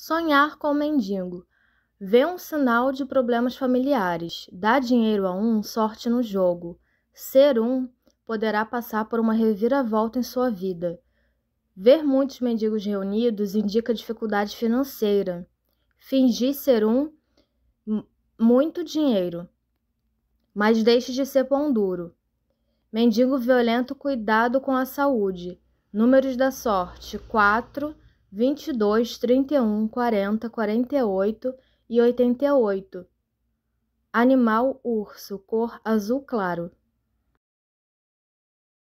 Sonhar com o mendigo. Vê um sinal de problemas familiares. Dá dinheiro a um, sorte no jogo. Ser um poderá passar por uma reviravolta em sua vida. Ver muitos mendigos reunidos indica dificuldade financeira. Fingir ser um, muito dinheiro. Mas deixe de ser pão duro. Mendigo violento, cuidado com a saúde. Números da sorte: 4. 22, 31, 40, 48 e 88. Animal urso, cor azul claro.